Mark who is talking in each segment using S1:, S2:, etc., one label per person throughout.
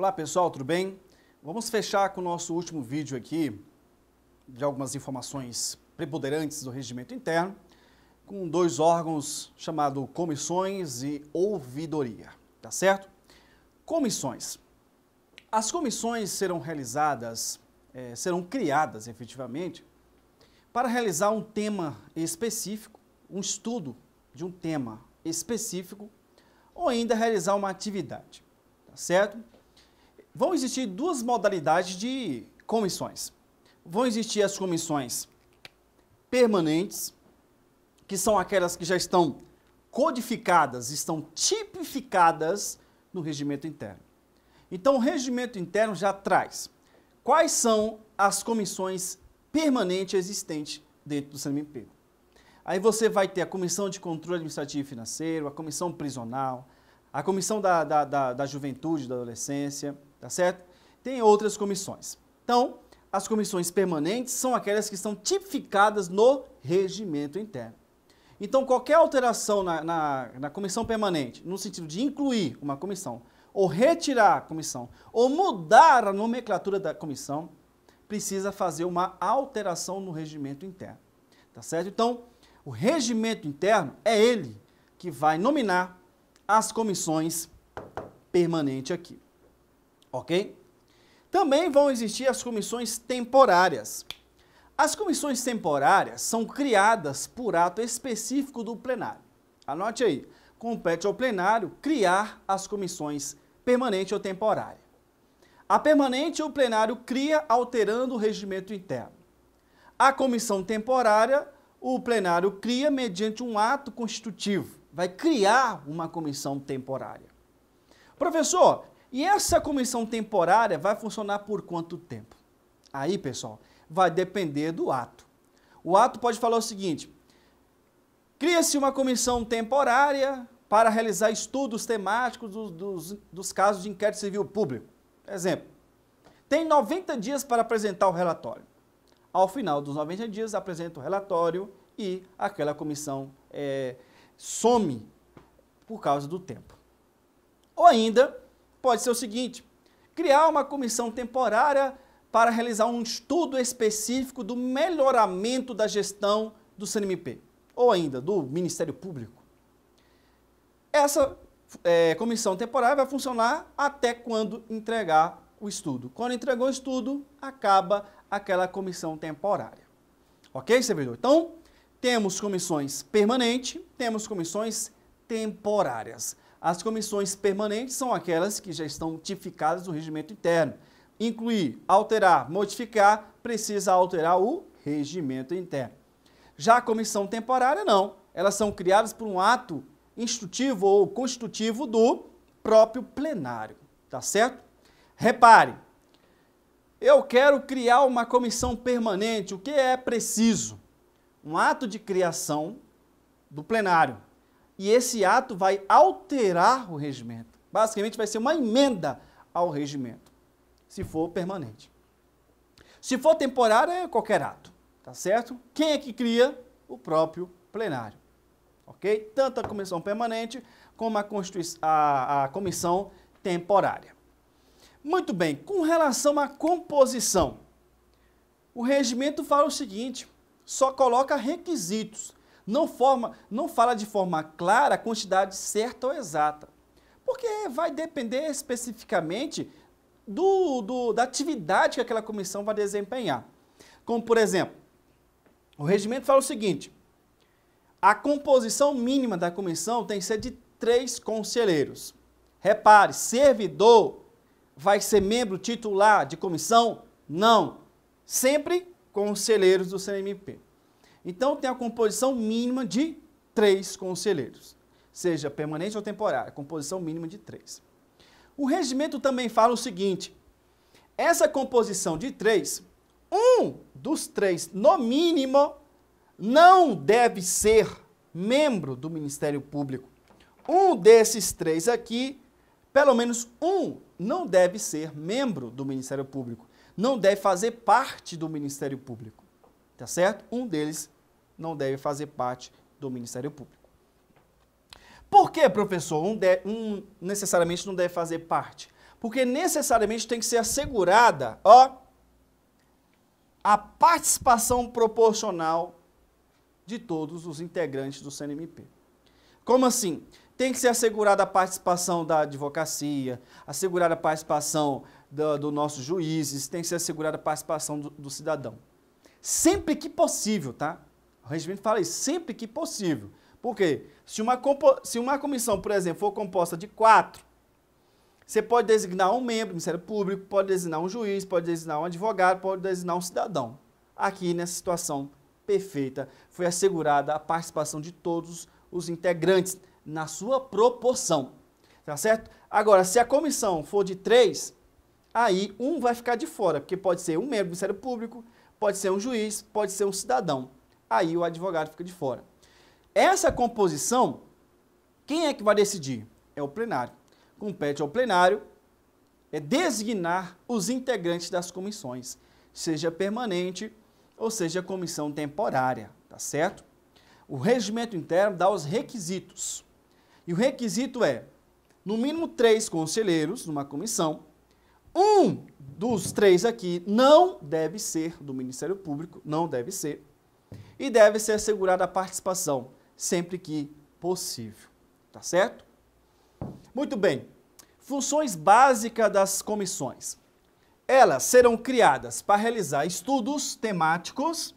S1: Olá pessoal, tudo bem? Vamos fechar com o nosso último vídeo aqui de algumas informações preponderantes do regimento interno, com dois órgãos chamado comissões e ouvidoria, tá certo? Comissões. As comissões serão realizadas, é, serão criadas efetivamente para realizar um tema específico, um estudo de um tema específico ou ainda realizar uma atividade, tá certo? vão existir duas modalidades de comissões. Vão existir as comissões permanentes, que são aquelas que já estão codificadas, estão tipificadas no regimento interno. Então, o regimento interno já traz quais são as comissões permanentes existentes dentro do CMP. Aí você vai ter a Comissão de Controle Administrativo e Financeiro, a Comissão Prisional, a Comissão da, da, da, da Juventude, da Adolescência, tá certo? Tem outras comissões. Então, as comissões permanentes são aquelas que estão tipificadas no regimento interno. Então, qualquer alteração na, na, na comissão permanente, no sentido de incluir uma comissão, ou retirar a comissão, ou mudar a nomenclatura da comissão, precisa fazer uma alteração no regimento interno. Tá certo? Então, o regimento interno é ele que vai nominar as comissões permanentes aqui ok? Também vão existir as comissões temporárias. As comissões temporárias são criadas por ato específico do plenário. Anote aí, compete ao plenário criar as comissões permanente ou temporária. A permanente o plenário cria alterando o regimento interno. A comissão temporária o plenário cria mediante um ato constitutivo, vai criar uma comissão temporária. Professor, e essa comissão temporária vai funcionar por quanto tempo? Aí, pessoal, vai depender do ato. O ato pode falar o seguinte: cria-se uma comissão temporária para realizar estudos temáticos dos, dos, dos casos de inquérito civil público. Exemplo: tem 90 dias para apresentar o relatório. Ao final dos 90 dias, apresenta o relatório e aquela comissão é, some por causa do tempo. Ou ainda, pode ser o seguinte: criar uma comissão temporária para realizar um estudo específico do melhoramento da gestão do CNMP, ou ainda do Ministério Público. Essa é, comissão temporária vai funcionar até quando entregar o estudo. Quando entregou o estudo, acaba aquela comissão temporária. Ok, servidor? Então, temos comissões permanentes, temos comissões temporárias. As comissões permanentes são aquelas que já estão tipificadas no regimento interno. Incluir, alterar, modificar, precisa alterar o regimento interno. Já a comissão temporária, não. Elas são criadas por um ato instrutivo ou constitutivo do próprio plenário, tá certo? Repare, eu quero criar uma comissão permanente, o que é preciso? Um ato de criação do plenário, e esse ato vai alterar o regimento. Basicamente, vai ser uma emenda ao regimento, se for permanente. Se for temporário, é qualquer ato, tá certo? Quem é que cria? O próprio plenário, ok? Tanto a comissão permanente como a, a, a comissão temporária. Muito bem, com relação à composição, o regimento fala o seguinte, só coloca requisitos não, forma, não fala de forma clara a quantidade certa ou exata, porque vai depender especificamente do, do, da atividade que aquela comissão vai desempenhar. Como, por exemplo, o regimento fala o seguinte: a composição mínima da comissão tem que ser de três conselheiros. Repare, servidor vai ser membro titular de comissão? Não. Sempre conselheiros do CNMP. Então tem a composição mínima de três conselheiros, seja permanente ou temporária, composição mínima de três. O regimento também fala o seguinte: essa composição de três, um dos três, no mínimo, não deve ser membro do Ministério Público. Um desses três aqui, pelo menos um, não deve ser membro do Ministério Público, não deve fazer parte do Ministério Público tá certo? Um deles não deve fazer parte do Ministério Público. Por que, professor, um, de, um necessariamente não deve fazer parte? Porque necessariamente tem que ser assegurada, ó, a participação proporcional de todos os integrantes do CNMP. Como assim? Tem que ser assegurada a participação da advocacia, assegurada a participação dos do nossos juízes, tem que ser assegurada a participação do, do cidadão. Sempre que possível, tá? O regimento fala isso, sempre que possível. Por quê? Se uma, se uma comissão, por exemplo, for composta de quatro, você pode designar um membro do Ministério Público, pode designar um juiz, pode designar um advogado, pode designar um cidadão. Aqui, nessa situação perfeita, foi assegurada a participação de todos os integrantes na sua proporção. Tá certo? Agora, se a comissão for de três, aí um vai ficar de fora, porque pode ser um membro do Ministério Público, pode ser um juiz, pode ser um cidadão. Aí o advogado fica de fora. Essa composição, quem é que vai decidir? É o plenário. Compete ao plenário é designar os integrantes das comissões, seja permanente ou seja comissão temporária, tá certo? O regimento interno dá os requisitos. E o requisito é, no mínimo, três conselheiros numa comissão, um dos três aqui não deve ser do Ministério Público, não deve ser, e deve ser assegurada a participação sempre que possível. Tá certo? Muito bem. Funções básicas das comissões. Elas serão criadas para realizar estudos temáticos.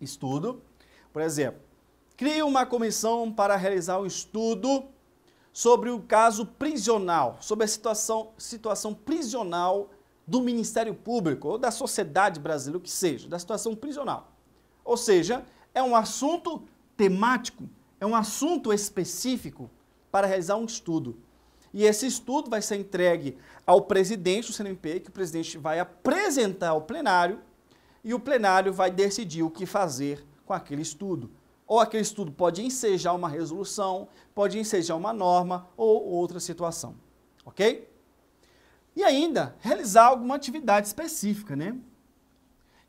S1: Estudo. Por exemplo, cria uma comissão para realizar um estudo sobre o caso prisional, sobre a situação, situação prisional do Ministério Público ou da sociedade brasileira, o que seja, da situação prisional. Ou seja, é um assunto temático, é um assunto específico para realizar um estudo. E esse estudo vai ser entregue ao presidente do CNMP, que o presidente vai apresentar ao plenário e o plenário vai decidir o que fazer com aquele estudo ou aquele estudo pode ensejar uma resolução, pode ensejar uma norma ou outra situação, ok? E ainda, realizar alguma atividade específica, né?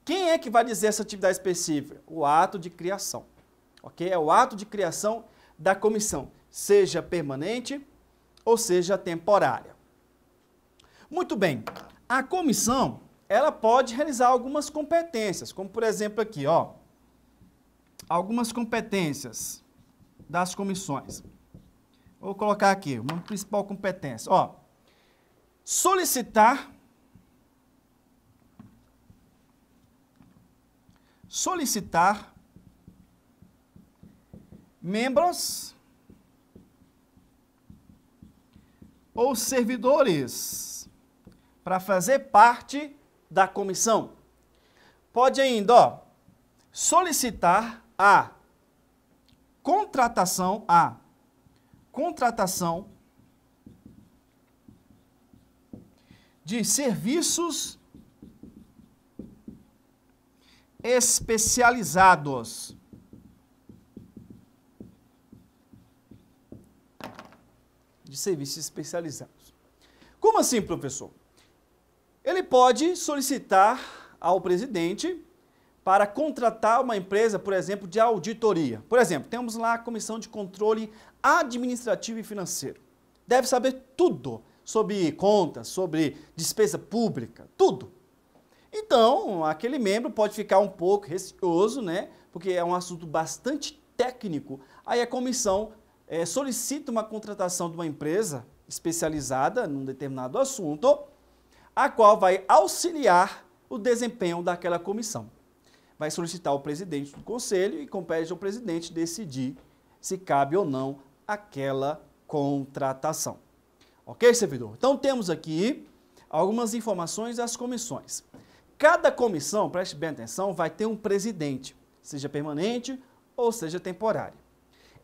S1: Quem é que vai dizer essa atividade específica? O ato de criação, ok? É o ato de criação da comissão, seja permanente ou seja temporária. Muito bem, a comissão, ela pode realizar algumas competências, como por exemplo aqui, ó, algumas competências das comissões. Vou colocar aqui uma principal competência. Ó, solicitar solicitar membros ou servidores para fazer parte da comissão. Pode ainda ó, solicitar a contratação, a contratação de serviços especializados. De serviços especializados. Como assim, professor? Ele pode solicitar ao presidente para contratar uma empresa, por exemplo, de auditoria. Por exemplo, temos lá a Comissão de Controle Administrativo e Financeiro. Deve saber tudo sobre contas, sobre despesa pública, tudo. Então, aquele membro pode ficar um pouco receoso, né? Porque é um assunto bastante técnico. Aí a comissão é, solicita uma contratação de uma empresa especializada num determinado assunto, a qual vai auxiliar o desempenho daquela comissão vai solicitar ao presidente do conselho e compete ao presidente decidir se cabe ou não aquela contratação. Ok, servidor? Então temos aqui algumas informações das comissões. Cada comissão, preste bem atenção, vai ter um presidente, seja permanente ou seja temporário.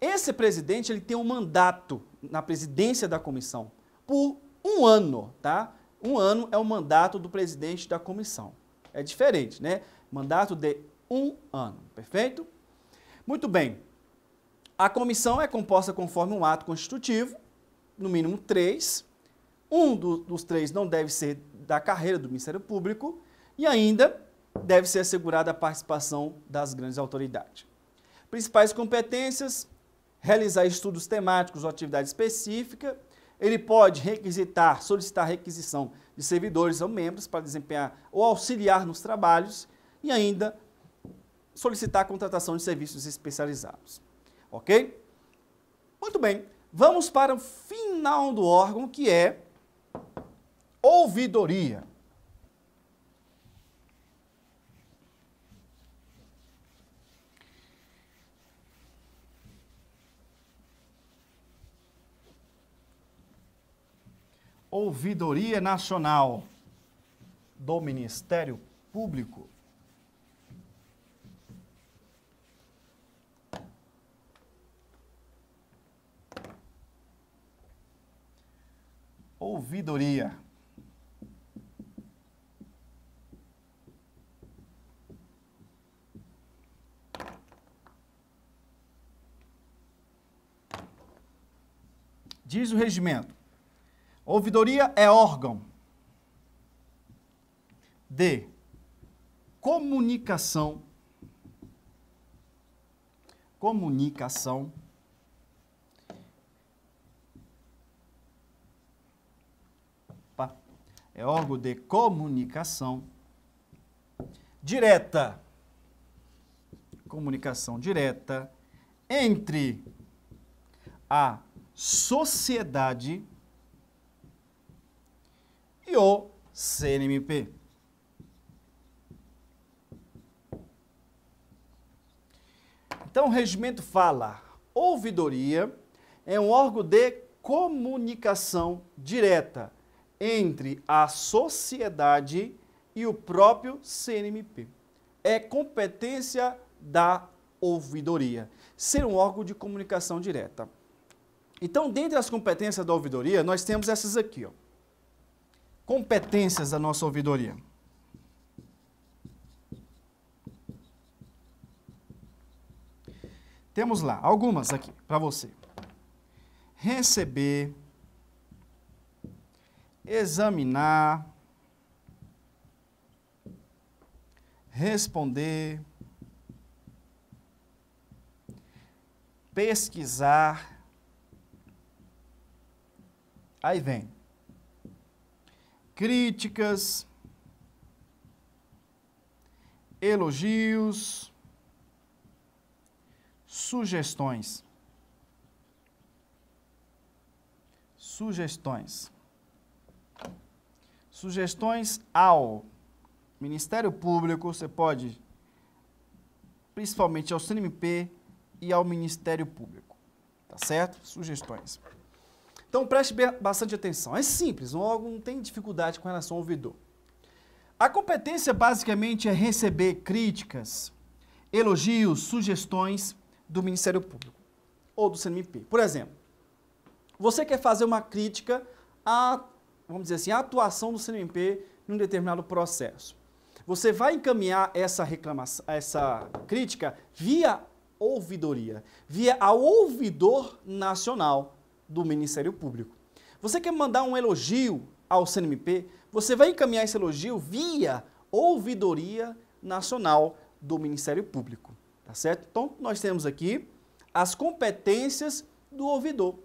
S1: Esse presidente ele tem um mandato na presidência da comissão por um ano, tá? Um ano é o mandato do presidente da comissão. É diferente, né? Mandato de um ano, perfeito? Muito bem. A comissão é composta conforme um ato constitutivo, no mínimo três. Um do, dos três não deve ser da carreira do Ministério Público e ainda deve ser assegurada a participação das grandes autoridades. Principais competências: realizar estudos temáticos ou atividade específica. Ele pode requisitar, solicitar requisição de servidores ou membros para desempenhar ou auxiliar nos trabalhos e ainda solicitar a contratação de serviços especializados. Ok? Muito bem, vamos para o final do órgão que é ouvidoria. Ouvidoria Nacional do Ministério Público. ouvidoria. Diz o regimento: ouvidoria é órgão de comunicação. Comunicação é órgão de comunicação direta. Comunicação direta entre a sociedade e o CNMP. Então, o regimento fala: ouvidoria é um órgão de comunicação direta entre a sociedade e o próprio CNMP. É competência da ouvidoria, ser um órgão de comunicação direta. Então, dentre as competências da ouvidoria, nós temos essas aqui, ó. Competências da nossa ouvidoria. Temos lá algumas aqui para você. Receber examinar, responder, pesquisar. Aí vem críticas, elogios, sugestões. Sugestões. Sugestões ao Ministério Público, você pode, principalmente ao CNMP e ao Ministério Público. Tá certo? Sugestões. Então preste bastante atenção. É simples, não tem dificuldade com relação ao ouvidor. A competência basicamente é receber críticas, elogios, sugestões do Ministério Público ou do CNMP. Por exemplo, você quer fazer uma crítica a vamos dizer assim, a atuação do CNMP num determinado processo. Você vai encaminhar essa reclamação, essa crítica via ouvidoria, via ao ouvidor nacional do Ministério Público. Você quer mandar um elogio ao CNMP? Você vai encaminhar esse elogio via ouvidoria nacional do Ministério Público, tá certo? Então, nós temos aqui as competências do ouvidor.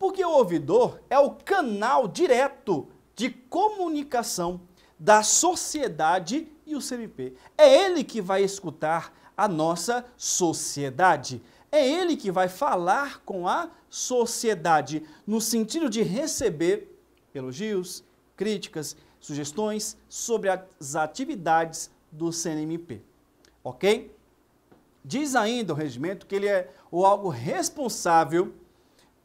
S1: Porque o ouvidor é o canal direto de comunicação da sociedade e o CMP. É ele que vai escutar a nossa sociedade. É ele que vai falar com a sociedade, no sentido de receber elogios, críticas, sugestões sobre as atividades do CNMP. Ok? Diz ainda o regimento que ele é o algo responsável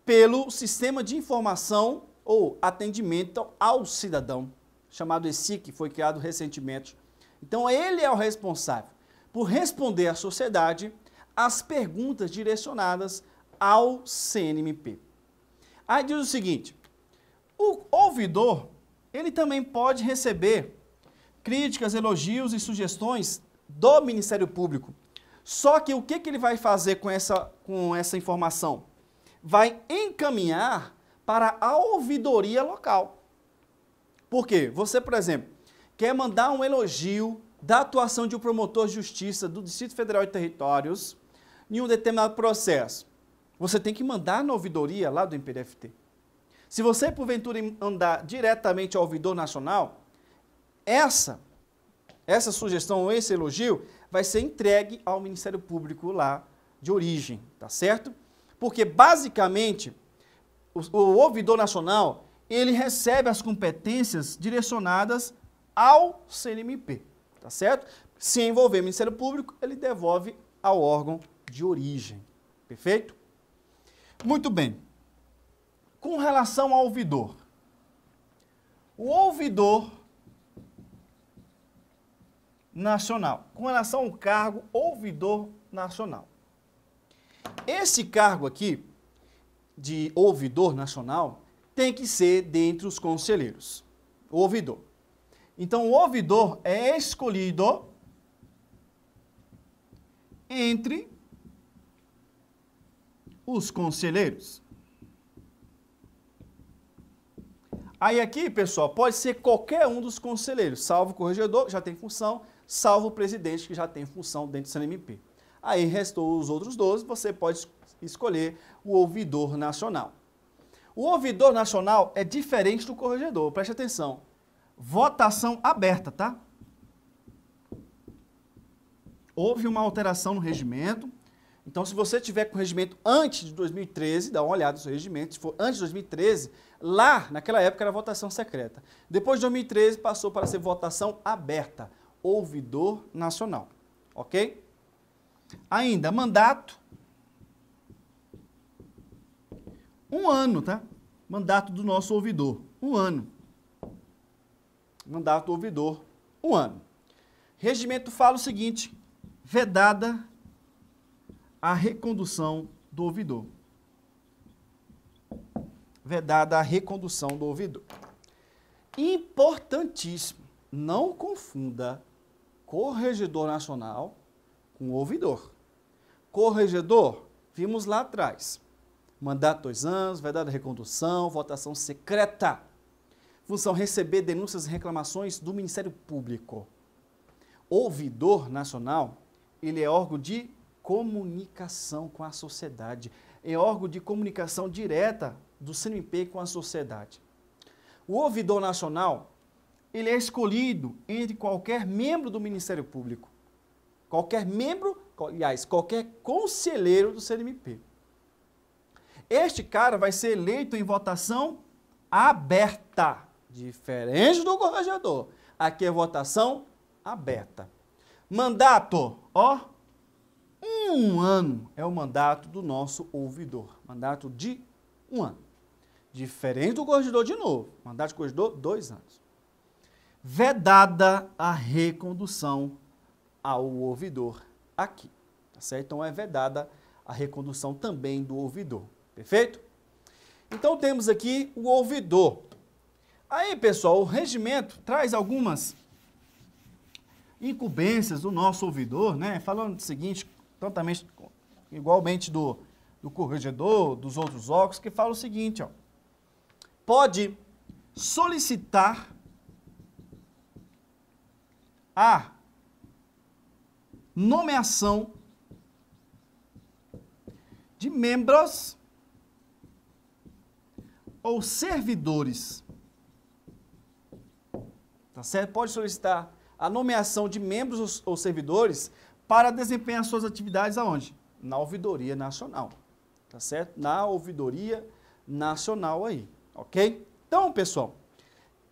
S1: pelo sistema de informação ou atendimento ao cidadão, chamado ESI, que foi criado recentemente. Então, ele é o responsável por responder à sociedade as perguntas direcionadas ao CNMP. Aí diz o seguinte, o ouvidor, ele também pode receber críticas, elogios e sugestões do Ministério Público. Só que o que, que ele vai fazer com essa, com essa informação? vai encaminhar para a ouvidoria local. Por quê? Você, por exemplo, quer mandar um elogio da atuação de um promotor de justiça do Distrito Federal e Territórios em um determinado processo. Você tem que mandar na ouvidoria lá do MPDFT. Se você, porventura, andar diretamente ao ouvidor nacional, essa, essa sugestão ou esse elogio vai ser entregue ao Ministério Público lá de origem, tá certo? Porque, basicamente, o, o ouvidor nacional, ele recebe as competências direcionadas ao CNMP, tá certo? Se envolver o Ministério Público, ele devolve ao órgão de origem, perfeito? Muito bem. Com relação ao ouvidor, o ouvidor nacional, com relação ao cargo ouvidor nacional, esse cargo aqui, de ouvidor nacional, tem que ser dentre os conselheiros. O ouvidor. Então, o ouvidor é escolhido entre os conselheiros. Aí aqui, pessoal, pode ser qualquer um dos conselheiros, salvo o corregedor, já tem função, salvo o presidente, que já tem função dentro do CNMP. Aí restou os outros 12, você pode escolher o ouvidor nacional. O ouvidor nacional é diferente do corregedor, preste atenção. Votação aberta, tá? Houve uma alteração no regimento. Então, se você tiver com o regimento antes de 2013, dá uma olhada no seu regimento, se for antes de 2013, lá, naquela época, era votação secreta. Depois de 2013, passou para ser votação aberta, ouvidor nacional, ok? Ainda, mandato. Um ano, tá? Mandato do nosso ouvidor. Um ano. Mandato do ouvidor. Um ano. Regimento fala o seguinte: vedada a recondução do ouvidor. Vedada a recondução do ouvidor. Importantíssimo, não confunda corregedor nacional com o ouvidor. Corregedor, vimos lá atrás. Mandato dois anos, vedada recondução, votação secreta. Função receber denúncias e reclamações do Ministério Público. Ouvidor nacional, ele é órgão de comunicação com a sociedade. É órgão de comunicação direta do CNP com a sociedade. O ouvidor nacional, ele é escolhido entre qualquer membro do Ministério Público Qualquer membro, aliás, qualquer conselheiro do CNMP. Este cara vai ser eleito em votação aberta, diferente do corregedor. Aqui é votação aberta. Mandato, ó, um ano é o mandato do nosso ouvidor. Mandato de um ano. Diferente do corregedor de novo. Mandato de corregedor, dois anos. Vedada a recondução ao ouvidor aqui, tá certo? Então é vedada a recondução também do ouvidor, perfeito? Então temos aqui o ouvidor. Aí, pessoal, o regimento traz algumas incumbências do nosso ouvidor, né? Falando o seguinte, igualmente do, do corregedor, dos outros órgãos, que fala o seguinte, ó. Pode solicitar a nomeação de membros ou servidores. Tá certo? Pode solicitar a nomeação de membros ou servidores para desempenhar suas atividades aonde? Na Ouvidoria Nacional. Tá certo? Na Ouvidoria Nacional aí, OK? Então, pessoal,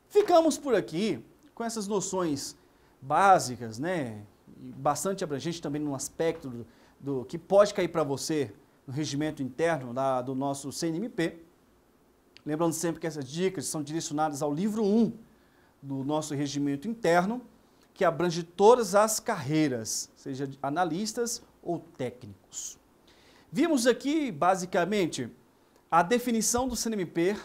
S1: ficamos por aqui com essas noções básicas, né, bastante abrangente também no aspecto do, do que pode cair para você no regimento interno da, do nosso CNMP. Lembrando sempre que essas dicas são direcionadas ao livro 1 do nosso regimento interno, que abrange todas as carreiras, seja analistas ou técnicos. Vimos aqui, basicamente, a definição do CNMP,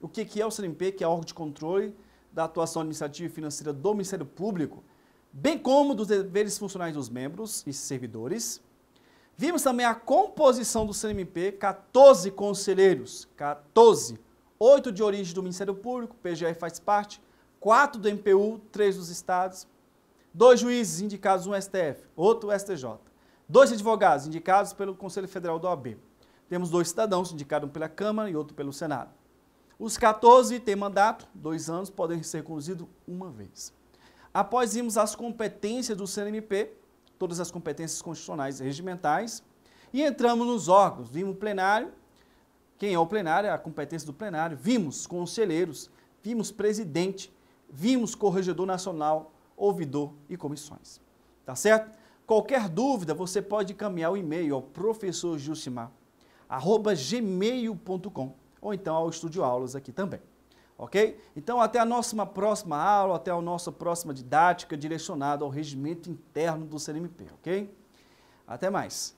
S1: o que é o CNMP, que é órgão de controle da atuação administrativa e financeira do Ministério Público, bem como dos deveres funcionais dos membros e servidores. Vimos também a composição do CNMP, 14 conselheiros, 14, 8 de origem do Ministério Público, PGR faz parte, 4 do MPU, 3 dos estados, 2 juízes indicados, um STF, outro STJ, 2 advogados indicados pelo Conselho Federal do OAB. Temos dois cidadãos, indicados um pela Câmara e outro pelo Senado. Os 14 têm mandato, dois anos, podem ser conduzidos uma vez. Após vimos as competências do CNMP, todas as competências constitucionais e regimentais, e entramos nos órgãos, vimos o plenário, quem é o plenário, é a competência do plenário, vimos conselheiros, vimos presidente, vimos corregedor nacional, ouvidor e comissões. Tá certo? Qualquer dúvida, você pode encaminhar o e-mail ao professor arroba gmail.com ou então ao Estúdio Aulas aqui também. Ok? Então, até a nossa próxima aula, até a nossa próxima didática direcionada ao regimento interno do CNMP, ok? Até mais!